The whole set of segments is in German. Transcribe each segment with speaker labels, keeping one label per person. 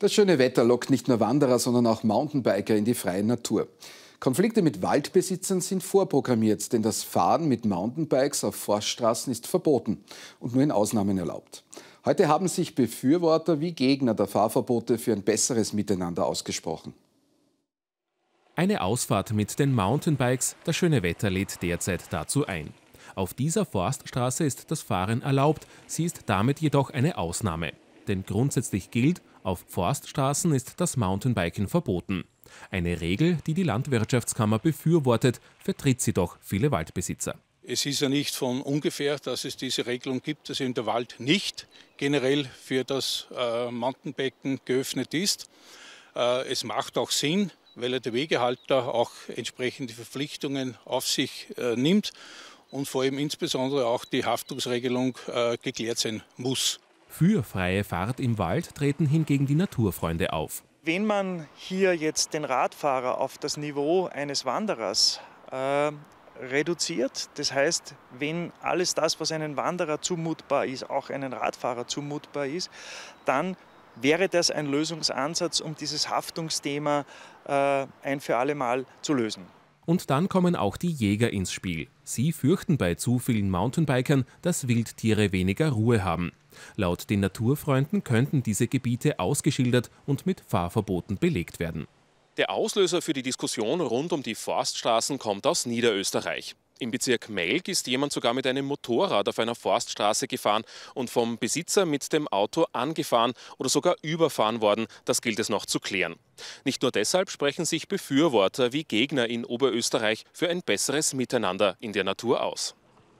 Speaker 1: Das schöne Wetter lockt nicht nur Wanderer, sondern auch Mountainbiker in die freie Natur. Konflikte mit Waldbesitzern sind vorprogrammiert, denn das Fahren mit Mountainbikes auf Forststraßen ist verboten und nur in Ausnahmen erlaubt. Heute haben sich Befürworter wie Gegner der Fahrverbote für ein besseres Miteinander ausgesprochen.
Speaker 2: Eine Ausfahrt mit den Mountainbikes, das schöne Wetter lädt derzeit dazu ein. Auf dieser Forststraße ist das Fahren erlaubt, sie ist damit jedoch eine Ausnahme. Denn grundsätzlich gilt, auf Forststraßen ist das Mountainbiken verboten. Eine Regel, die die Landwirtschaftskammer befürwortet, vertritt sie doch viele Waldbesitzer.
Speaker 3: Es ist ja nicht von ungefähr, dass es diese Regelung gibt, dass eben der Wald nicht generell für das äh, Mountainbiken geöffnet ist. Äh, es macht auch Sinn, weil der Wegehalter auch entsprechende Verpflichtungen auf sich äh, nimmt und vor allem insbesondere auch die
Speaker 4: Haftungsregelung
Speaker 3: äh, geklärt sein
Speaker 4: muss.
Speaker 2: Für freie Fahrt im Wald treten hingegen die Naturfreunde auf.
Speaker 4: Wenn man hier jetzt den Radfahrer auf das Niveau eines Wanderers äh, reduziert, das heißt, wenn alles das, was einem Wanderer zumutbar ist, auch einem Radfahrer zumutbar ist, dann wäre das ein Lösungsansatz, um dieses Haftungsthema äh, ein für alle Mal zu lösen.
Speaker 2: Und dann kommen auch die Jäger ins Spiel. Sie fürchten bei zu vielen Mountainbikern, dass Wildtiere weniger Ruhe haben. Laut den Naturfreunden könnten diese Gebiete ausgeschildert und mit Fahrverboten belegt werden. Der Auslöser für die Diskussion rund um die Forststraßen kommt aus Niederösterreich. Im Bezirk Melk ist jemand sogar mit einem Motorrad auf einer Forststraße gefahren und vom Besitzer mit dem Auto angefahren oder sogar überfahren worden. Das gilt es noch zu klären. Nicht nur deshalb sprechen sich Befürworter wie Gegner in Oberösterreich für ein besseres Miteinander in der Natur aus.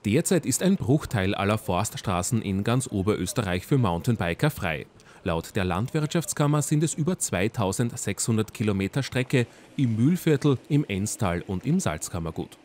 Speaker 2: Derzeit ist ein Bruchteil aller Forststraßen in ganz Oberösterreich für Mountainbiker frei. Laut der Landwirtschaftskammer sind es über 2600 Kilometer Strecke im Mühlviertel, im Enstal und im Salzkammergut.